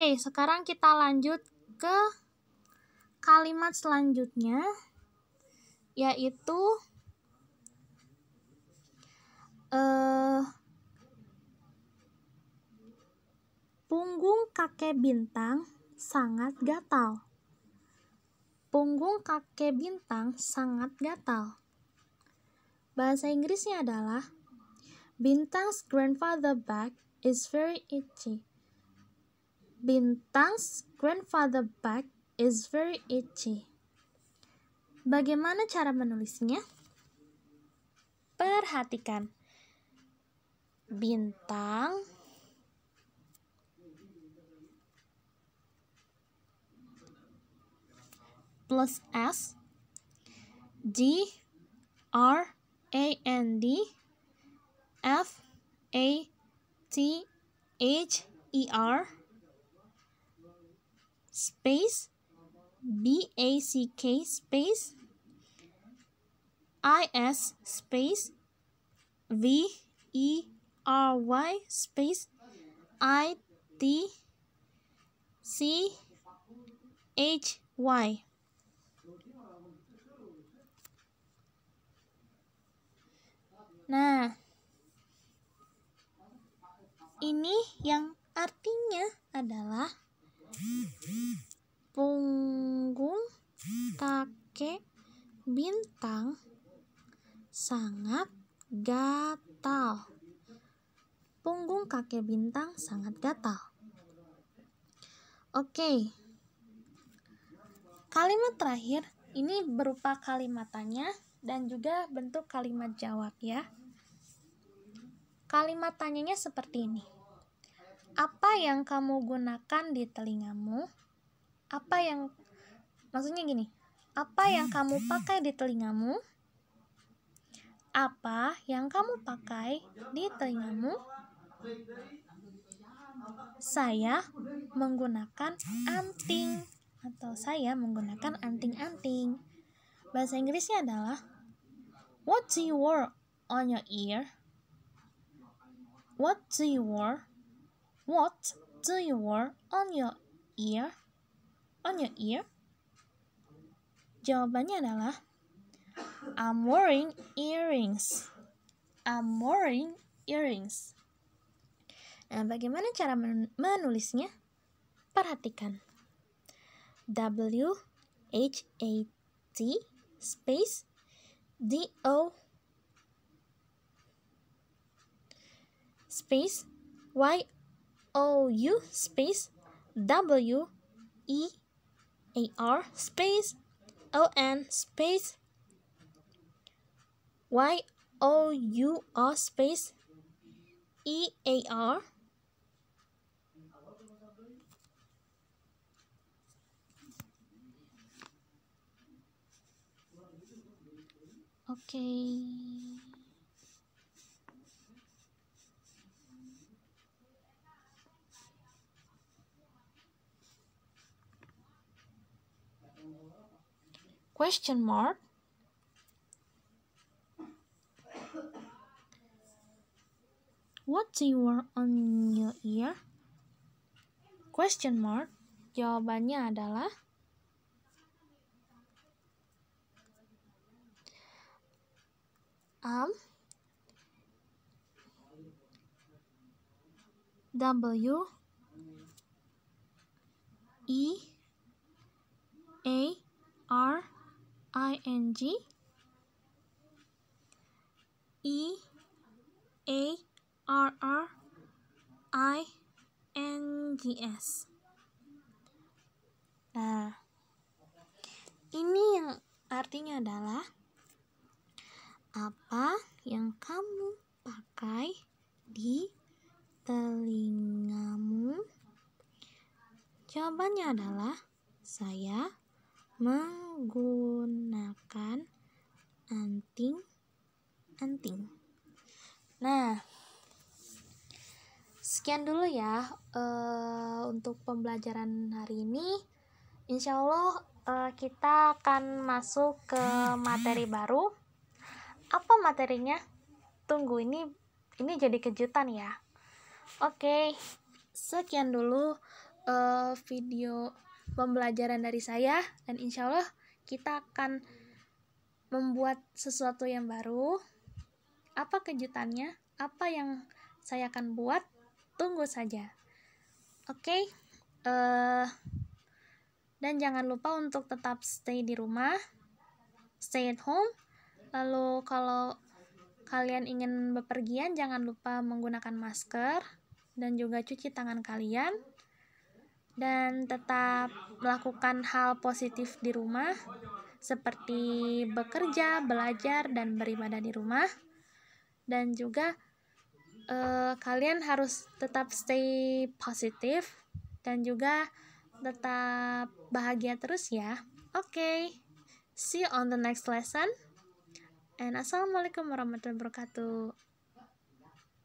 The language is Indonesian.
Oke, sekarang kita lanjut ke kalimat selanjutnya yaitu uh, punggung kakek bintang sangat gatal. Punggung kakek bintang sangat gatal. Bahasa Inggrisnya adalah Bintang's grandfather back is very itchy. Bintang's grandfather bag is very itchy. Bagaimana cara menulisnya? Perhatikan. Bintang plus S D R A N D F A T H E R space B A C K space I S space V E R Y space I T C H Y Nah, ini yang artinya adalah Bintang sangat gatal. Punggung kakek Bintang sangat gatal. Oke. Kalimat terakhir ini berupa kalimat tanya dan juga bentuk kalimat jawab ya. Kalimat tanyanya seperti ini. Apa yang kamu gunakan di telingamu? Apa yang maksudnya gini? Apa yang kamu pakai di telingamu? Apa yang kamu pakai di telingamu? Saya menggunakan anting atau saya menggunakan anting-anting. Bahasa Inggrisnya adalah What do you wear on your ear? What do you wear? What do you wear on your ear? On your ear? Jawabannya adalah I'm wearing earrings. I'm wearing earrings. Nah, bagaimana cara menulisnya? Perhatikan. W H A T space D O space Y O U space W E A R space O-N space Y-O-U-R space E-A-R Okay. question mark What do you wear on your ear? Question mark. Jawabannya adalah um W E A R ing e a r r i n g s nah ini yang artinya adalah apa yang kamu pakai di telingamu? Jawabannya adalah saya menggunakan anting-anting. Nah, sekian dulu ya uh, untuk pembelajaran hari ini. Insya Allah uh, kita akan masuk ke materi baru. Apa materinya? Tunggu ini ini jadi kejutan ya. Oke, okay, sekian dulu uh, video pembelajaran dari saya dan insya Allah kita akan membuat sesuatu yang baru. Apa kejutannya? Apa yang saya akan buat? Tunggu saja. Oke, okay? uh, eh, dan jangan lupa untuk tetap stay di rumah, stay at home. Lalu kalau kalian ingin bepergian, jangan lupa menggunakan masker dan juga cuci tangan kalian dan tetap melakukan hal positif di rumah seperti bekerja, belajar dan beribadah di rumah. Dan juga eh, kalian harus tetap stay positif dan juga tetap bahagia terus ya. Oke. Okay. See you on the next lesson. And assalamualaikum warahmatullahi wabarakatuh.